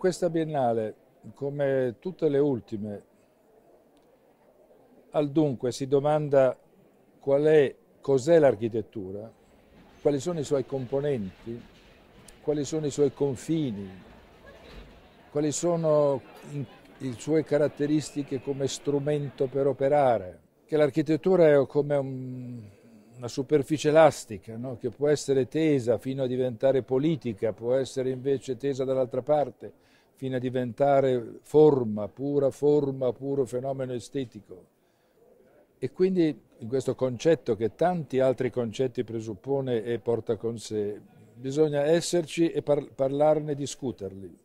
Questa Biennale, come tutte le ultime, al dunque si domanda qual è, cos'è l'architettura, quali sono i suoi componenti, quali sono i suoi confini, quali sono le sue caratteristiche come strumento per operare. Che l'architettura è come un, una superficie elastica no? che può essere tesa fino a diventare politica, può essere invece tesa dall'altra parte fino a diventare forma, pura forma, puro fenomeno estetico. E quindi in questo concetto che tanti altri concetti presuppone e porta con sé, bisogna esserci e par- parlarne, discuterli,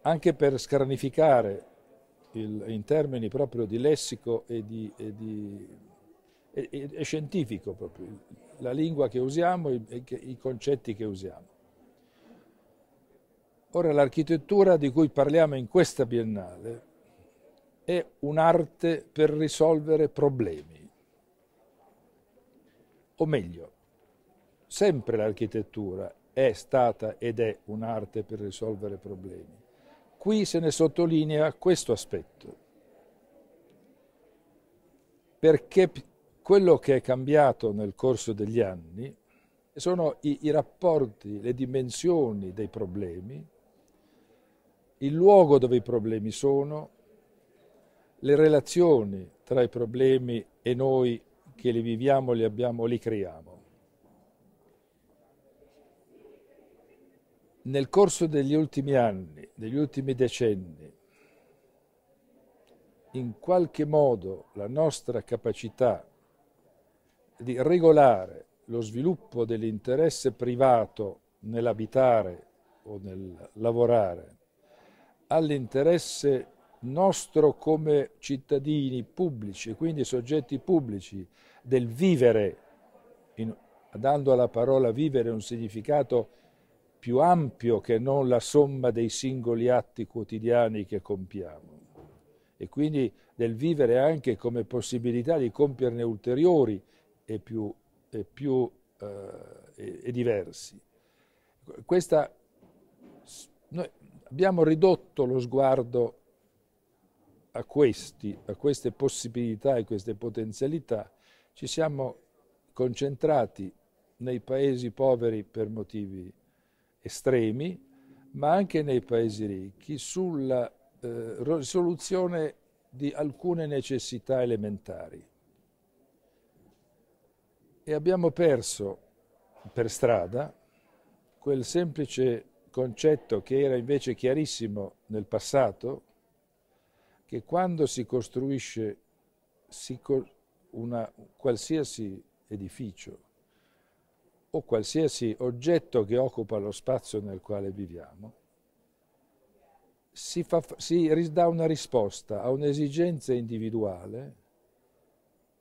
anche per scarnificare il, in termini proprio di lessico e, di, e, di, e, e scientifico proprio, la lingua che usiamo e i, i concetti che usiamo. Ora l'architettura di cui parliamo in questa biennale è un'arte per risolvere problemi. O meglio, sempre l'architettura è stata ed è un'arte per risolvere problemi. Qui se ne sottolinea questo aspetto, perché quello che è cambiato nel corso degli anni sono i, i rapporti, le dimensioni dei problemi il luogo dove i problemi sono, le relazioni tra i problemi e noi che li viviamo, li abbiamo, li creiamo. Nel corso degli ultimi anni, degli ultimi decenni, in qualche modo la nostra capacità di regolare lo sviluppo dell'interesse privato nell'abitare o nel lavorare all'interesse nostro come cittadini pubblici, e quindi soggetti pubblici, del vivere, in, dando alla parola vivere un significato più ampio che non la somma dei singoli atti quotidiani che compiamo e quindi del vivere anche come possibilità di compierne ulteriori e più, e, più, eh, e diversi. Questa, noi, abbiamo ridotto lo sguardo a, questi, a queste possibilità e queste potenzialità, ci siamo concentrati nei paesi poveri per motivi estremi, ma anche nei paesi ricchi, sulla eh, risoluzione di alcune necessità elementari. E abbiamo perso per strada quel semplice concetto che era invece chiarissimo nel passato, che quando si costruisce una, qualsiasi edificio o qualsiasi oggetto che occupa lo spazio nel quale viviamo, si, fa, si dà una risposta a un'esigenza individuale,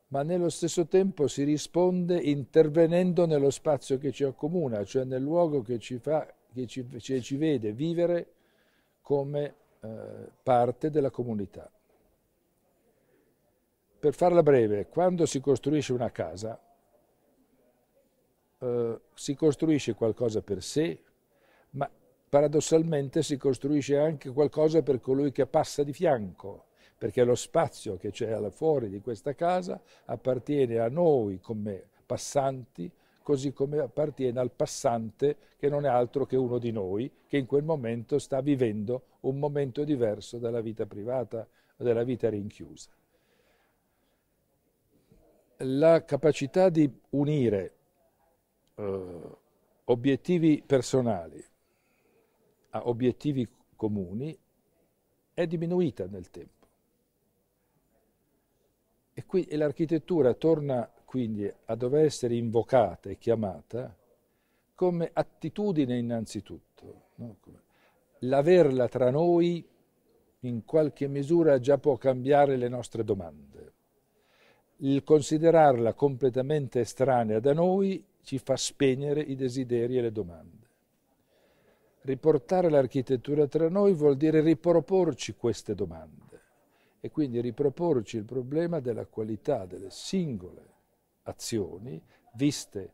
ma nello stesso tempo si risponde intervenendo nello spazio che ci accomuna, cioè nel luogo che ci fa che ci, ci, ci vede vivere come eh, parte della comunità. Per farla breve, quando si costruisce una casa, eh, si costruisce qualcosa per sé, ma paradossalmente si costruisce anche qualcosa per colui che passa di fianco, perché lo spazio che c'è fuori di questa casa appartiene a noi come passanti, così come appartiene al passante che non è altro che uno di noi, che in quel momento sta vivendo un momento diverso dalla vita privata o dalla vita rinchiusa. La capacità di unire eh, obiettivi personali a obiettivi comuni è diminuita nel tempo. E qui l'architettura torna quindi a dover essere invocata e chiamata come attitudine innanzitutto, no? l'averla tra noi in qualche misura già può cambiare le nostre domande. Il considerarla completamente estranea da noi ci fa spegnere i desideri e le domande. Riportare l'architettura tra noi vuol dire riproporci queste domande e quindi riproporci il problema della qualità delle singole azioni viste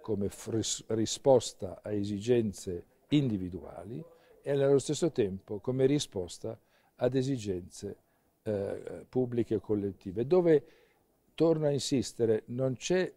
come risposta a esigenze individuali e allo stesso tempo come risposta ad esigenze eh, pubbliche e collettive, dove, torno a insistere, non c'è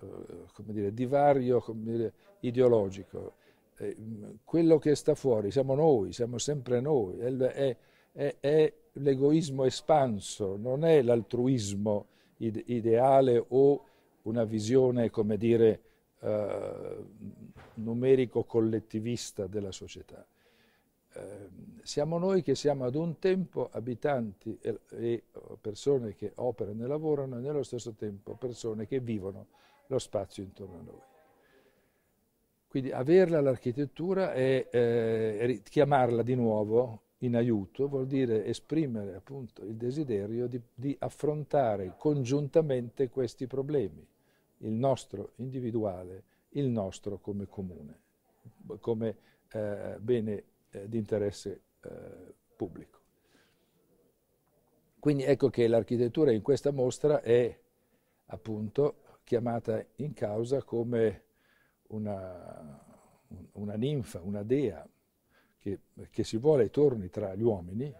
eh, divario dire, ideologico, eh, quello che sta fuori siamo noi, siamo sempre noi, è, è, è, è l'egoismo espanso, non è l'altruismo ide- ideale o una visione, come dire, eh, numerico-collettivista della società. Eh, siamo noi che siamo ad un tempo abitanti e, e eh, persone che operano e lavorano e nello stesso tempo persone che vivono lo spazio intorno a noi. Quindi averla l'architettura e eh, chiamarla di nuovo in aiuto vuol dire esprimere appunto il desiderio di, di affrontare congiuntamente questi problemi, il nostro individuale, il nostro come comune, come eh, bene eh, di interesse eh, pubblico. Quindi ecco che l'architettura in questa mostra è appunto chiamata in causa come una, una ninfa, una dea, che, che si vuole torni tra gli uomini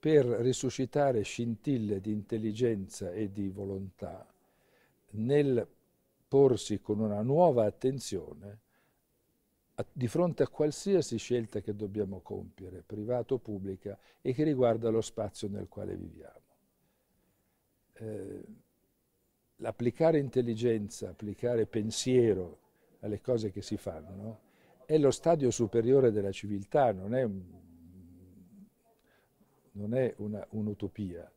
per risuscitare scintille di intelligenza e di volontà nel porsi con una nuova attenzione a, di fronte a qualsiasi scelta che dobbiamo compiere, privata o pubblica, e che riguarda lo spazio nel quale viviamo. Eh, l'applicare intelligenza, applicare pensiero alle cose che si fanno, è lo stadio superiore della civiltà, non è, un, non è una, un'utopia.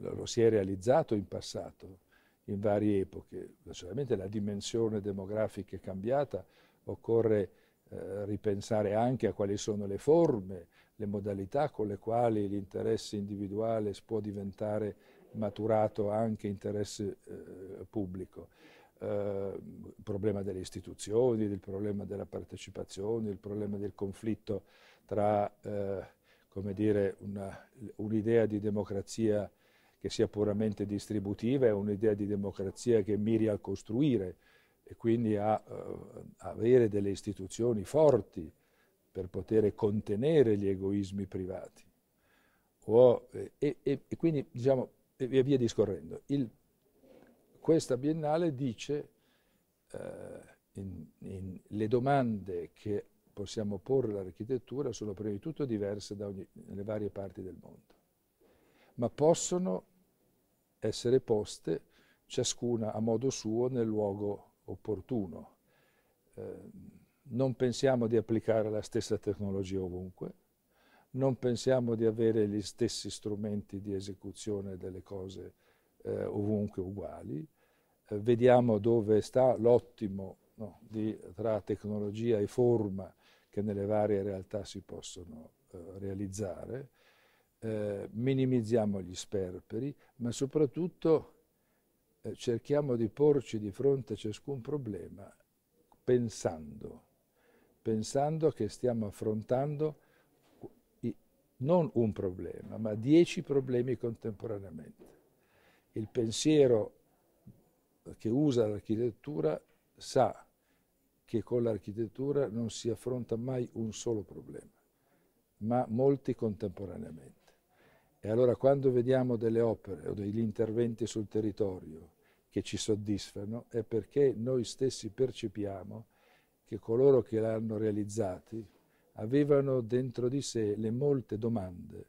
Lo si è realizzato in passato, in varie epoche. Naturalmente la dimensione demografica è cambiata, occorre eh, ripensare anche a quali sono le forme, le modalità con le quali l'interesse individuale può diventare maturato anche interesse eh, pubblico il eh, problema delle istituzioni, il problema della partecipazione, il problema del conflitto tra eh, dire, una, un'idea di democrazia che sia puramente distributiva e un'idea di democrazia che miri a costruire e quindi a eh, avere delle istituzioni forti per poter contenere gli egoismi privati. O, eh, e, e, e, quindi diciamo, e via discorrendo. Il questa biennale dice eh, in, in, le domande che possiamo porre all'architettura sono prima di tutto diverse nelle varie parti del mondo, ma possono essere poste ciascuna a modo suo nel luogo opportuno. Eh, non pensiamo di applicare la stessa tecnologia ovunque, non pensiamo di avere gli stessi strumenti di esecuzione delle cose eh, ovunque uguali, eh, vediamo dove sta l'ottimo no, di, tra tecnologia e forma che nelle varie realtà si possono eh, realizzare, eh, minimizziamo gli sperperi, ma soprattutto eh, cerchiamo di porci di fronte a ciascun problema pensando, pensando che stiamo affrontando non un problema, ma dieci problemi contemporaneamente. Il pensiero che usa l'architettura sa che con l'architettura non si affronta mai un solo problema, ma molti contemporaneamente. E allora quando vediamo delle opere o degli interventi sul territorio che ci soddisfano è perché noi stessi percepiamo che coloro che l'hanno realizzati avevano dentro di sé le molte domande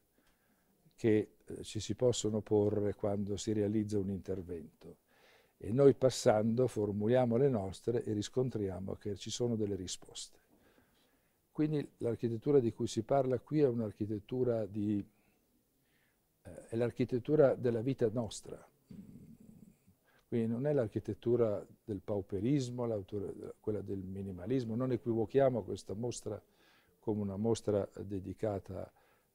che eh, ci si possono porre quando si realizza un intervento e noi passando formuliamo le nostre e riscontriamo che ci sono delle risposte. Quindi l'architettura di cui si parla qui è un'architettura di eh, è l'architettura della vita nostra. Quindi non è l'architettura del pauperismo, quella del minimalismo, non equivochiamo questa mostra come una mostra dedicata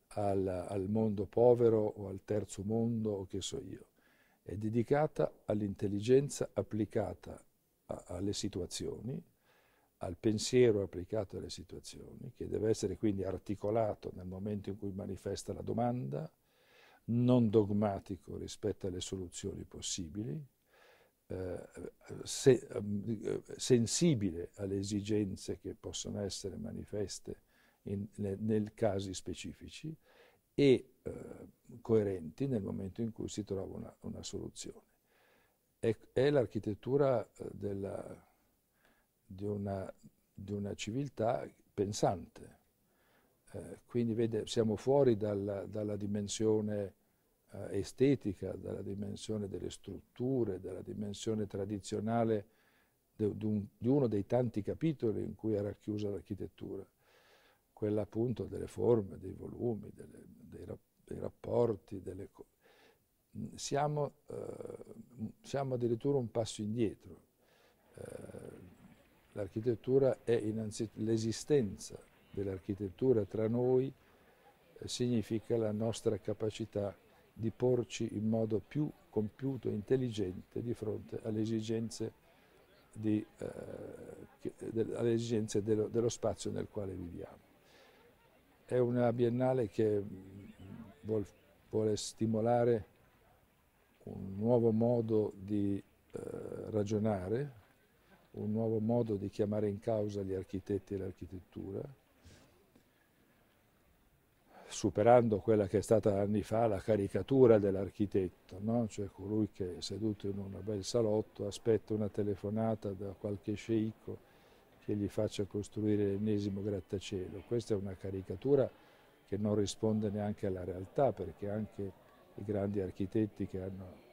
al, al mondo povero o al terzo mondo o che so io è dedicata all'intelligenza applicata a, alle situazioni, al pensiero applicato alle situazioni, che deve essere quindi articolato nel momento in cui manifesta la domanda, non dogmatico rispetto alle soluzioni possibili, eh, se, eh, sensibile alle esigenze che possono essere manifeste in, nel, nel casi specifici e eh, coerenti nel momento in cui si trova una, una soluzione. È, è l'architettura eh, della, di, una, di, una, civiltà pensante, eh, quindi vede, siamo fuori dalla, dalla dimensione eh, estetica, dalla dimensione delle strutture, dalla dimensione tradizionale di, un, di uno dei tanti capitoli in cui è racchiusa l'architettura quella appunto delle forme, dei volumi, delle, dei rapporti dei rapporti, delle cose. Siamo, eh, siamo, addirittura un passo indietro. Eh, l'architettura è innanzitutto l'esistenza dell'architettura tra noi eh, significa la nostra capacità di porci in modo più compiuto e intelligente di fronte alle esigenze, di, eh, che, de, alle esigenze dello, dello spazio nel quale viviamo. È una biennale che vuole, vuole stimolare un nuovo modo di eh, ragionare, un nuovo modo di chiamare in causa gli architetti e l'architettura, superando quella che è stata anni fa la caricatura dell'architetto, no? cioè colui che è seduto in un bel salotto aspetta una telefonata da qualche sceicco che gli faccia costruire l'ennesimo grattacielo. Questa è una caricatura che non risponde neanche alla realtà, perché anche i grandi architetti che hanno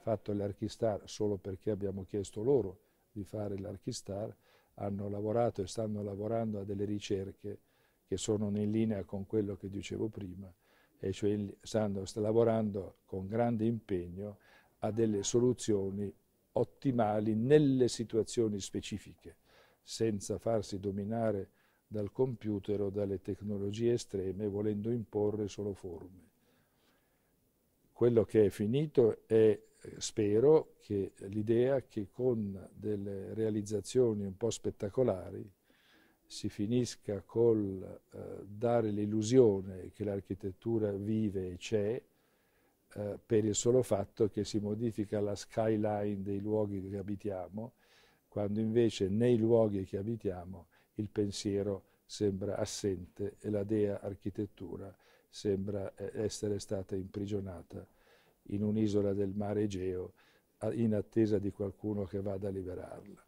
fatto l'archistar solo perché abbiamo chiesto loro di fare l'archistar, hanno lavorato e stanno lavorando a delle ricerche che sono in linea con quello che dicevo prima, e cioè stanno lavorando con grande impegno a delle soluzioni ottimali nelle situazioni specifiche, senza farsi dominare dal computer o dalle tecnologie estreme volendo imporre solo forme. Quello che è finito è, spero, che l'idea che con delle realizzazioni un po' spettacolari si finisca col eh, dare l'illusione che l'architettura vive e c'è eh, per il solo fatto che si modifica la skyline dei luoghi che abitiamo, quando invece nei luoghi che abitiamo il pensiero sembra assente e la dea architettura sembra eh, essere stata imprigionata in un'isola del mare Egeo in attesa di qualcuno che vada a liberarla.